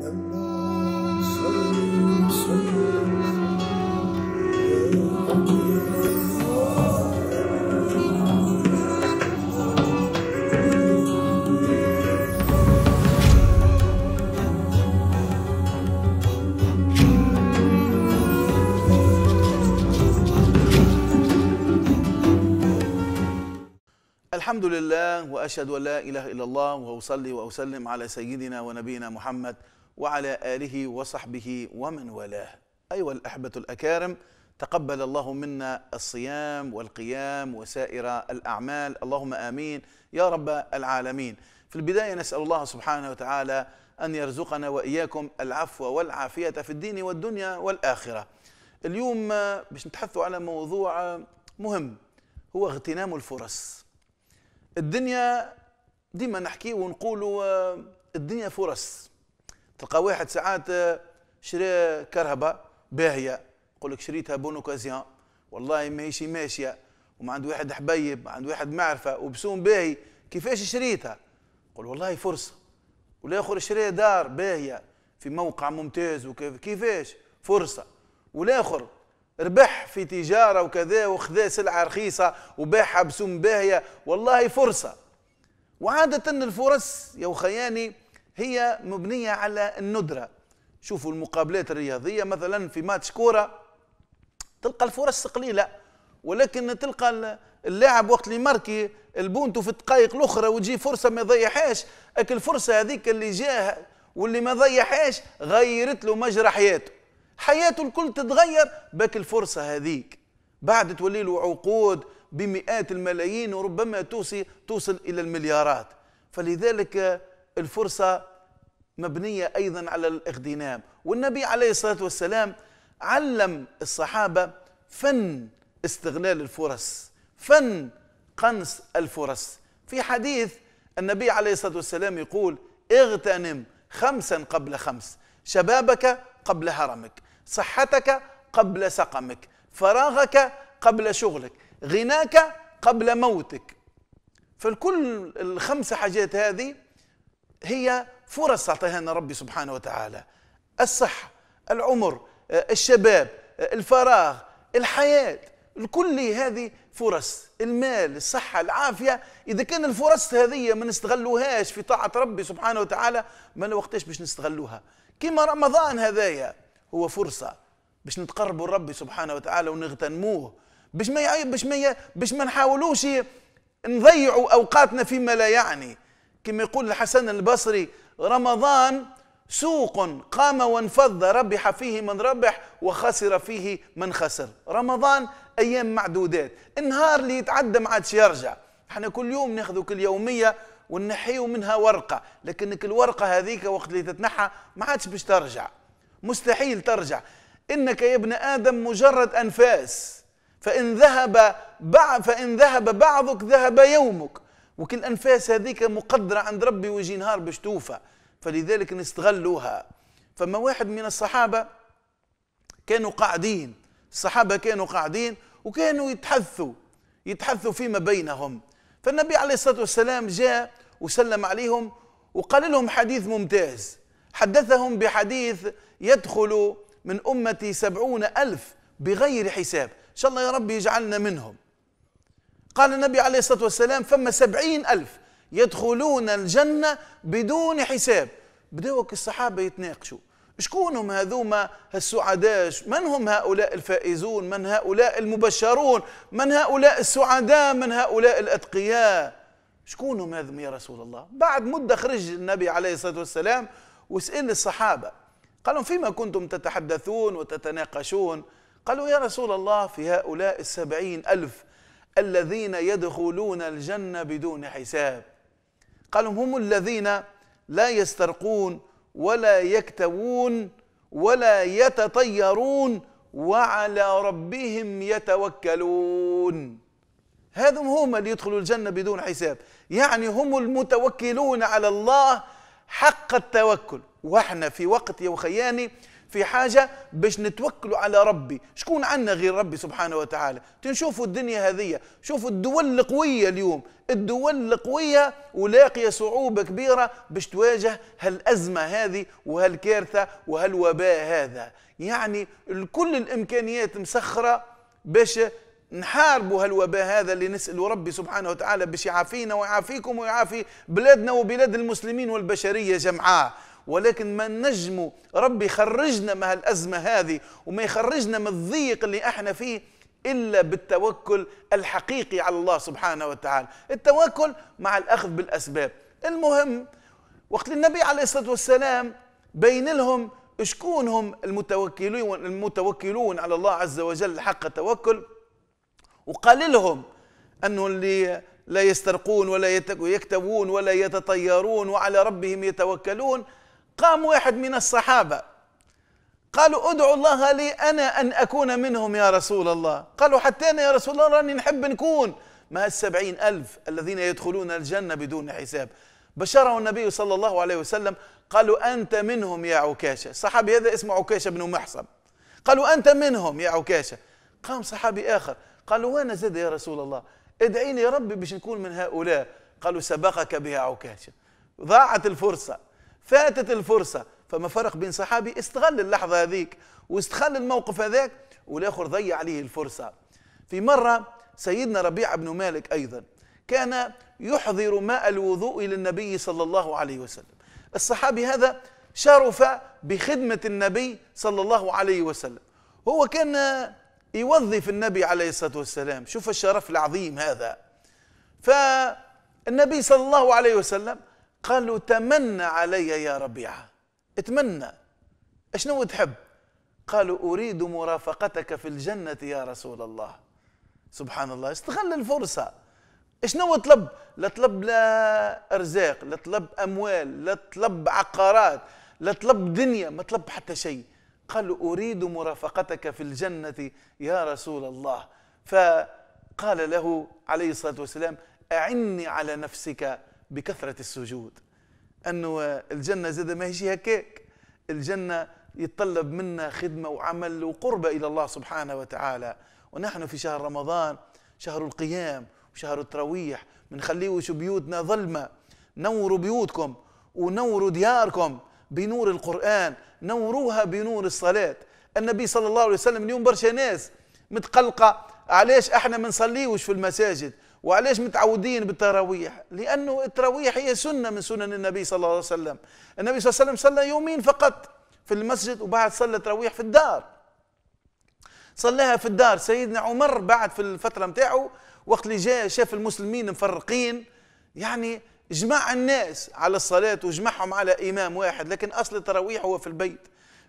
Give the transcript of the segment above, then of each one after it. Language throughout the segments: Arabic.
الحمد لله واشهد ان لا اله الا الله واصلي واسلم على سيدنا ونبينا محمد وعلى آله وصحبه ومن والاه أيها الأحبة الأكارم تقبل الله منا الصيام والقيام وسائر الأعمال اللهم آمين يا رب العالمين في البداية نسأل الله سبحانه وتعالى أن يرزقنا وإياكم العفو والعافية في الدين والدنيا والآخرة اليوم باش نتحدثوا على موضوع مهم هو اغتنام الفرص الدنيا ديما نحكي ونقولوا الدنيا فرص تلقى واحد ساعات آه، شرى كرهبه باهيه يقول لك شريتها بون اوكازيون والله ماهيش ماشيه وما عند واحد حبيب عند واحد معرفه وبسوم باهي كيفاش شريتها يقول والله فرصه والاخر شري دار باهيه في موقع ممتاز وكيف كيفاش فرصه والاخر ربح في تجاره وكذا وخذا سلعه رخيصه وباعها بسوم باهيه والله فرصه وعاده الفرص يا خياني يعني هي مبنية على الندرة شوفوا المقابلات الرياضية مثلا في ماتش كورة تلقى الفرص قليلة ولكن تلقى اللاعب وقت اللي ماركي البونتو في الدقائق الاخرى وتجي فرصه ما يضيعهاش أكل الفرصه هذيك اللي جاها واللي ما ضيعهاش غيرت له مجرى حياته حياته الكل تتغير باك الفرصه هذيك بعد تولي له عقود بمئات الملايين وربما توصي توصل الى المليارات فلذلك الفرصة مبنية أيضا على الاغتنام والنبي عليه الصلاة والسلام علم الصحابة فن استغلال الفرص فن قنص الفرص في حديث النبي عليه الصلاة والسلام يقول اغتنم خمسا قبل خمس شبابك قبل هرمك صحتك قبل سقمك فراغك قبل شغلك غناك قبل موتك فالكل الخمس حاجات هذه هي فرص أعطيها لنا ربي سبحانه وتعالى الصحة العمر آه، الشباب آه، الفراغ الحياة الكل هذه فرص المال الصحة العافية إذا كان الفرص هذه ما نستغلوهاش في طاعة ربي سبحانه وتعالى ما وقتاش باش نستغلوها كما رمضان هذايا هو فرصة باش نتقربوا لربي سبحانه وتعالى ونغتنموه باش ما باش ما باش ما نحاولوش نضيعوا اوقاتنا فيما لا يعني كما يقول الحسن البصري رمضان سوق قام وانفض ربح فيه من ربح وخسر فيه من خسر رمضان ايام معدودات النهار اللي يتعدى ما عادش يرجع احنا كل يوم ناخذوا كل يوميه ونحيو منها ورقه لكنك الورقه هذيك وقت اللي تتنحى ما عادش باش ترجع مستحيل ترجع انك يا ابن ادم مجرد انفاس فان ذهب فان ذهب بعضك ذهب يومك وكل الانفاس هذيك مقدره عند ربي ويجي نهار باش توفى فلذلك نستغلوها فما واحد من الصحابه كانوا قاعدين الصحابه كانوا قاعدين وكانوا يتحدثوا يتحدثوا فيما بينهم فالنبي عليه الصلاه والسلام جاء وسلم عليهم وقال لهم حديث ممتاز حدثهم بحديث يدخل من أمتي سبعون ألف بغير حساب إن شاء الله يا رب يجعلنا منهم قال النبي عليه الصلاة والسلام فما سبعين ألف يدخلون الجنة بدون حساب بدوك الصحابة يتناقشوا شكون هم هذوما السعداء من هم هؤلاء الفائزون من هؤلاء المبشرون من هؤلاء السعداء من هؤلاء الأتقياء شكون هم هذم يا رسول الله بعد مدة خرج النبي عليه الصلاة والسلام وسئل الصحابة قالوا فيما كنتم تتحدثون وتتناقشون قالوا يا رسول الله في هؤلاء السبعين ألف الذين يدخلون الجنة بدون حساب قالوا هم الذين لا يسترقون ولا يكتوون ولا يتطيرون وعلى ربهم يتوكلون هذم هم اللي يدخلوا الجنة بدون حساب يعني هم المتوكلون على الله حق التوكل واحنا في وقت يا وخياني في حاجة باش نتوكلوا على ربي شكون عنا غير ربي سبحانه وتعالى تنشوفوا الدنيا هذه شوفوا الدول القوية اليوم الدول القوية ولاقية صعوبة كبيرة باش تواجه هالأزمة هذه وهالكارثة وهالوباء هذا يعني كل الإمكانيات مسخرة باش نحاربوا هالوباء هذا اللي نسأل ربي سبحانه وتعالى باش يعافينا ويعافيكم ويعافي بلادنا وبلاد المسلمين والبشرية جمعاء ولكن ما نجم ربي خرجنا من هالأزمة هذه وما يخرجنا من الضيق اللي احنا فيه إلا بالتوكل الحقيقي على الله سبحانه وتعالى التوكل مع الأخذ بالأسباب المهم وقت النبي عليه الصلاة والسلام بين لهم شكون هم المتوكلون المتوكلون على الله عز وجل حق التوكل وقال لهم انه اللي لا يسترقون ولا يكتبون ولا يتطيرون وعلى ربهم يتوكلون قام واحد من الصحابة قالوا ادعوا الله لي أنا أن أكون منهم يا رسول الله قالوا حتى أنا يا رسول الله راني نحب نكون مع السبعين ألف الذين يدخلون الجنة بدون حساب بشره النبي صلى الله عليه وسلم قالوا أنت منهم يا عكاشة الصحابي هذا اسمه عكاشة بن محصن قالوا أنت منهم يا عكاشة قام صحابي آخر قالوا وين زاد يا رسول الله ادعيني يا ربي باش نكون من هؤلاء قالوا سبقك بها عكاشة ضاعت الفرصة فاتت الفرصة فما فرق بين صحابي استغل اللحظة هذيك واستغل الموقف هذاك والآخر ضيع عليه الفرصة في مرة سيدنا ربيع بن مالك أيضا كان يحضر ماء الوضوء للنبي صلى الله عليه وسلم الصحابي هذا شرف بخدمة النبي صلى الله عليه وسلم هو كان يوظف النبي عليه الصلاة والسلام شوف الشرف العظيم هذا فالنبي صلى الله عليه وسلم قالوا تمنى علي يا ربيعة اتمنى اشنو تحب قالوا أريد مرافقتك في الجنة يا رسول الله سبحان الله استغل الفرصة شنو طلب لا طلب لا أرزاق لا طلب أموال لا طلب عقارات لا طلب دنيا ما طلب حتى شيء قالوا أريد مرافقتك في الجنة يا رسول الله فقال له عليه الصلاة والسلام أعني على نفسك بكثرة السجود أنه الجنة زاد هيش هكاك الجنة يتطلب منا خدمة وعمل وقربة إلى الله سبحانه وتعالى ونحن في شهر رمضان شهر القيام وشهر التراويح منخليوش بيوتنا ظلمة نوروا بيوتكم ونوروا دياركم بنور القرآن نوروها بنور الصلاة النبي صلى الله عليه وسلم اليوم برشا ناس متقلقة علاش احنا ما نصليوش في المساجد وعلاش متعودين بالتراويح لأنه التراويح هي سنة من سنن النبي صلى الله عليه وسلم النبي صلى الله عليه وسلم صلى يومين فقط في المسجد وبعد صلى تراويح في الدار صلاها في الدار سيدنا عمر بعد في الفترة متاعه وقت اللي جاء شاف المسلمين مفرقين يعني جمع الناس على الصلاة وجمعهم على إمام واحد لكن أصل التراويح هو في البيت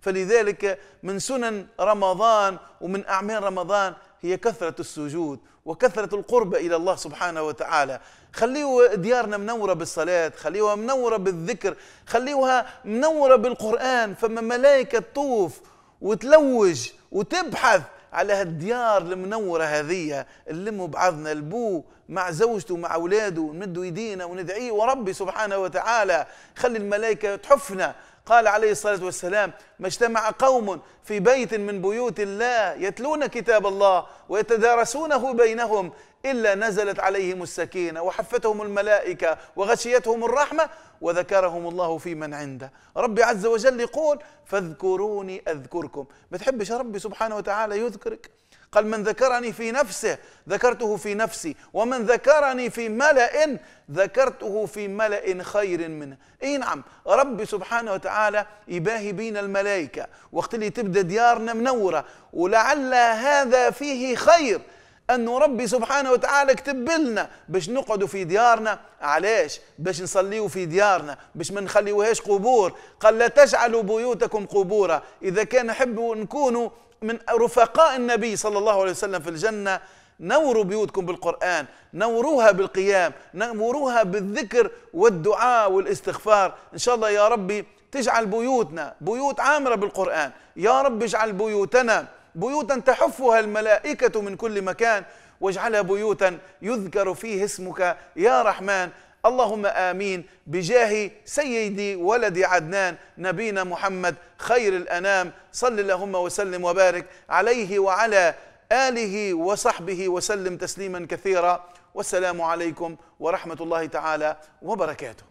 فلذلك من سنن رمضان ومن أعمال رمضان هي كثرة السجود وكثرة القرب إلى الله سبحانه وتعالى خليوا ديارنا منورة بالصلاة خليوها منورة بالذكر خليوها منورة بالقرآن فما ملائكة تطوف وتلوج وتبحث على هالديار المنورة هذه نلموا بعضنا البو مع زوجته مع أولاده نمدوا يدينا وندعيه وربي سبحانه وتعالى خلي الملائكة تحفنا قال عليه الصلاة والسلام ما اجتمع قوم في بيت من بيوت الله يتلون كتاب الله ويتدارسونه بينهم إلا نزلت عليهم السكينة وحفتهم الملائكة وغشيتهم الرحمة وذكرهم الله في من عنده ربي عز وجل يقول فاذكروني أذكركم ما تحبش ربي سبحانه وتعالى يذكرك قال من ذكرني في نفسه ذكرته في نفسي ومن ذكرني في ملأ ذكرته في ملأ خير منه اي نعم ربي سبحانه وتعالى يباهي بينا الملائكة وقت اللي تبدأ ديارنا منورة ولعل هذا فيه خير أن ربي سبحانه وتعالى كتب لنا باش نقعدوا في ديارنا علاش باش نصليوا في ديارنا باش ما نخليوهاش قبور قال لا تجعلوا بيوتكم قبورا إذا كان نحبوا نكونوا من رفقاء النبي صلى الله عليه وسلم في الجنة نوروا بيوتكم بالقرآن نوروها بالقيام نوروها بالذكر والدعاء والاستغفار إن شاء الله يا ربي تجعل بيوتنا بيوت عامرة بالقرآن يا رب اجعل بيوتنا بيوتا تحفها الملائكة من كل مكان واجعلها بيوتا يذكر فيه اسمك يا رحمن اللهم آمين بجاه سيدي ولد عدنان نبينا محمد خير الأنام صل اللهم وسلم وبارك عليه وعلى آله وصحبه وسلم تسليما كثيرا والسلام عليكم ورحمة الله تعالى وبركاته